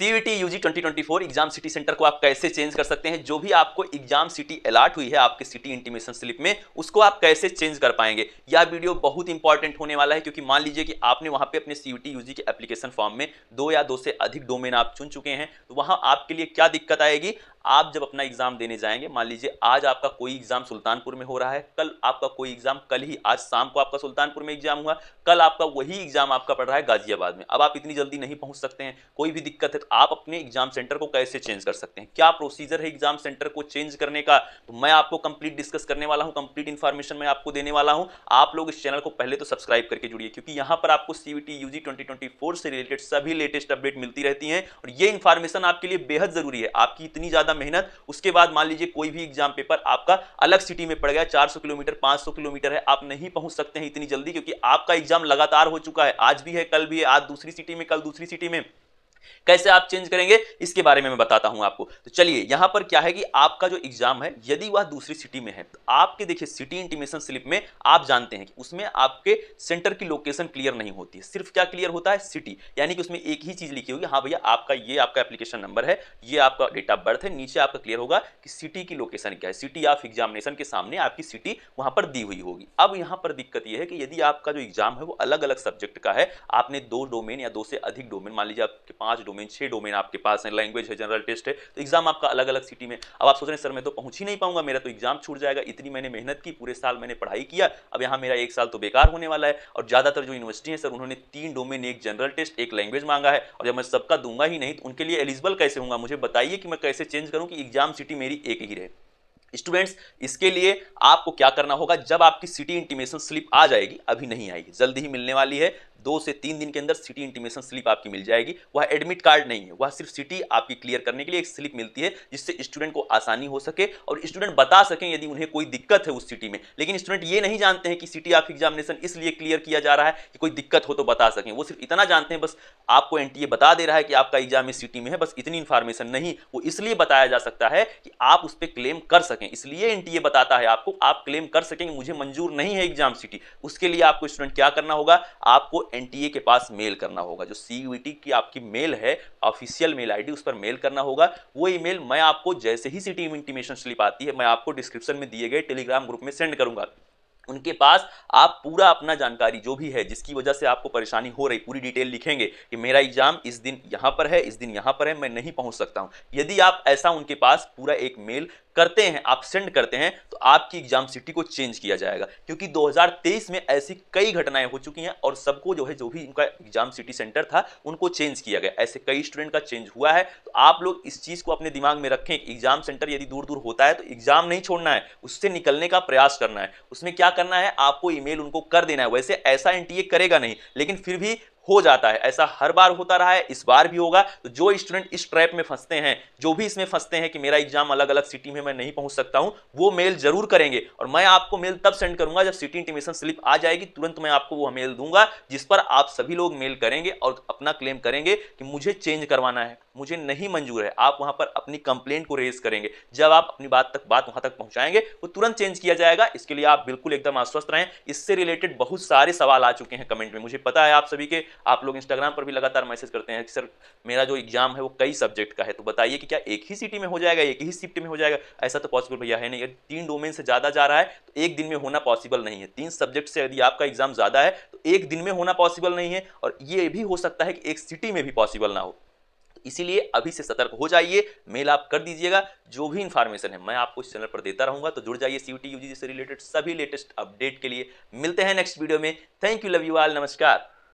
TVT UG 2024 exam city centre को आप कैसे चेंज कर सकते हैं जो भी आपको एग्जाम सिटी अलर्ट हुई है आपके सिटी इंटीमेशन स्लिप में उसको आप कैसे चेंज कर पाएंगे यह वीडियो बहुत इंपॉर्टेंट होने वाला है क्योंकि मान लीजिए कि आपने वहां पे अपने सीयूटी यूजी के एप्लीकेशन फॉर्म में दो या दो से अधिक डोमेन आप चुन चुके हैं तो वहां आपके लिए क्या दिक्कत आएगी आप जब अपना एग्ज़ाम देने जाएंगे मान लीजिए आज आपका कोई एग्ज़ाम सुल्तानपुर में हो रहा है कल आपका कोई एग्ज़ाम कल ही आज शाम को आपका सुल्तानपुर में एग्ज़ाम हुआ कल आपका वही एग्ज़ाम आपका पड़ रहा है गाज़ियाबाद में अब आप इतनी जल्दी नहीं पहुंच सकते हैं कोई भी दिक्कत है तो आप अपने एग्ज़ाम सेंटर को कैसे चेंज कर सकते हैं क्या प्रोसीजर है एग्ज़ाम सेंटर को चेंज करने का तो मैं आपको कंप्लीट डिस्कस करने वाला हूँ कंप्लीट इन्फॉर्मेशन मैं आपको देने वाला हूँ आप लोग इस चैनल को पहले तो सब्सक्राइब करके जुड़िए क्योंकि यहाँ पर आपको C UG twenty twenty four से रिलेटेड सभी लेटेस्ट अपडेट मिलती रहती है और ये इन्फॉर्मेशन आपके लिए बेहद ज़रूरी है आपकी इतनी ज़्यादा मेहनत उसके बाद मान लीजिए कोई भी एग्जाम पेपर आपका अलग सिटी में पड़ गया 400 किलोमीटर 500 किलोमीटर है आप नहीं पहुंच सकते हैं इतनी जल्दी क्योंकि आपका एग्जाम लगातार हो चुका है आज भी है कल भी है आज दूसरी सिटी में कल दूसरी सिटी में कैसे आप चेंज करेंगे इसके बारे में मैं बताता हूं आपको तो चलिए यहां पर क्या है कि आपका जो एग्जाम है यदि वह दूसरी सिटी में है तो आपके देखिए सिटी इंटीमेशन स्लिप में आप जानते हैं कि उसमें आपके सेंटर की लोकेशन क्लियर नहीं होती है सिर्फ क्या क्लियर होता है सिटी यानी कि उसमें एक ही चीज लिखी होगी हाँ भैया आपका ये आपका एप्लीकेशन नंबर है ये आपका डेट ऑफ बर्थ है नीचे आपका क्लियर होगा कि सिटी की लोकेशन क्या है सिटी ऑफ एग्जामिनेशन के सामने आपकी सिटी वहां पर दी हुई होगी अब यहां पर दिक्कत यह है कि यदि आपका जो एग्जाम है वो अलग अलग सब्जेक्ट का है आपने दो डोमेन या दो से अधिक डोमेन मान लीजिए आपके पांच पांच डोमेन छह डोमेन आपके पास है लैंग्वेज है जनरल टेस्ट है तो एग्जाम आपका अलग अलग सिटी में अब आप सोच रहे सर मैं तो पहुंच ही नहीं पाऊंगा मेरा तो एग्जाम छूट जाएगा इतनी मैंने मेहनत की पूरे साल मैंने पढ़ाई किया अब यहाँ मेरा एक साल तो बेकार होने वाला है और ज़्यादातर जो यूनिवर्सिटी है सर उन्होंने तीन डोमेन एक जनरल टेस्ट एक लैंग्वेज मांगा है और जब मैं सबका दूंगा ही नहीं तो उनके लिए एलिजिबल कैसे होंगे मुझे बताइए कि मैं कैसे चेंज करूँ कि एग्जाम सिटी मेरी एक ही रहे स्टूडेंट्स इसके लिए आपको क्या करना होगा जब आपकी सिटी इंटीमेशन स्लिप आ जाएगी अभी नहीं आएगी जल्दी ही मिलने वाली है दो से तीन दिन के अंदर सिटी इंटीमेशन स्लिप आपकी मिल जाएगी वह एडमिट कार्ड नहीं है वह सिर्फ सिटी आपकी क्लियर करने के लिए एक स्लिप मिलती है जिससे स्टूडेंट को आसानी हो सके और स्टूडेंट बता सकें यदि उन्हें कोई दिक्कत है उस सिटी में लेकिन स्टूडेंट ये नहीं जानते हैं कि सिटी ऑफ एग्जामिनेशन इसलिए क्लियर किया जा रहा है कि कोई दिक्कत हो तो बता सकें वो सिर्फ इतना जानते हैं बस आपको एन बता दे रहा है कि आपका एग्जाम इस सिटी में है बस इतनी इन्फॉर्मेशन नहीं वो इसलिए बताया जा सकता है कि आप उस पर क्लेम कर सकें इसलिए एन बताता है आपको आप क्लेम कर सकें मुझे मंजूर नहीं है एग्जाम सिटी उसके लिए आपको स्टूडेंट क्या करना होगा आपको एन के पास मेल करना होगा जो सी की आपकी मेल है ऑफिशियल मेल आईडी उस पर मेल करना होगा वो ईमेल मैं आपको जैसे ही सिटी इंटीमेशन स्लिप आती है मैं आपको डिस्क्रिप्शन में दिए गए टेलीग्राम ग्रुप में सेंड करूंगा उनके पास आप पूरा अपना जानकारी जो भी है जिसकी वजह से आपको परेशानी हो रही पूरी डिटेल लिखेंगे कि मेरा एग्जाम इस दिन यहाँ पर है इस दिन यहाँ पर है मैं नहीं पहुँच सकता हूँ यदि आप ऐसा उनके पास पूरा एक मेल करते हैं आप सेंड करते हैं तो आपकी एग्जाम सिटी को चेंज किया जाएगा क्योंकि 2023 में ऐसी कई घटनाएं हो चुकी हैं और सबको जो है जो भी उनका एग्जाम सिटी सेंटर था उनको चेंज किया गया ऐसे कई स्टूडेंट का चेंज हुआ है तो आप लोग इस चीज़ को अपने दिमाग में रखें एग्जाम सेंटर यदि दूर दूर होता है तो एग्जाम नहीं छोड़ना है उससे निकलने का प्रयास करना है उसमें क्या करना है आपको ईमेल उनको कर देना है वैसे ऐसा एनटीए करेगा नहीं लेकिन फिर भी हो जाता है ऐसा हर बार होता रहा है इस बार भी होगा तो जो स्टूडेंट इस ट्रैप में फंसते हैं जो भी इसमें फंसते हैं कि मेरा एग्जाम अलग अलग सिटी में मैं नहीं पहुंच सकता हूं वो मेल जरूर करेंगे और मैं आपको मेल तब सेंड करूंगा जब सिटी इंटीमेशन स्लिप आ जाएगी तुरंत मैं आपको वो मेल दूंगा जिस पर आप सभी लोग मेल करेंगे और अपना क्लेम करेंगे कि मुझे चेंज करवाना है मुझे नहीं मंजूर है आप वहां पर अपनी कंप्लेंट को रेज करेंगे जब आप अपनी बात तक बात वहां तक पहुंचाएंगे वो तुरंत चेंज किया जाएगा इसके लिए आप बिल्कुल एकदम आश्वस्त रहें इससे रिलेटेड बहुत सारे सवाल आ चुके हैं कमेंट में मुझे पता है आप सभी के आप लोग इंस्टाग्राम पर भी लगातार मैसेज करते हैं कि सर मेरा जो एग्जाम है वो कई सब्जेक्ट का है तो बताइए कि क्या एक ही सिटी में हो जाएगा एक ही सिफ्ट में हो जाएगा ऐसा तो पॉसिबल भैया है नहीं यदि तीन डोमेन से ज़्यादा जा रहा है तो एक दिन में होना पॉसिबल नहीं है तीन सब्जेक्ट से यदि आपका एग्जाम ज़्यादा है तो एक दिन में होना पॉसिबल नहीं है और ये भी हो सकता है कि एक सिटी में भी पॉसिबल ना हो तो इसीलिए अभी से सतर्क हो जाइए मेल आप कर दीजिएगा जो भी इंफॉर्मेशन है मैं आपको इस चैनल पर देता रहूंगा तो जुड़ जाइए सी टी से रिलेटेड सभी लेटेस्ट अपडेट के लिए मिलते हैं नेक्स्ट वीडियो में thank you love you all नमस्कार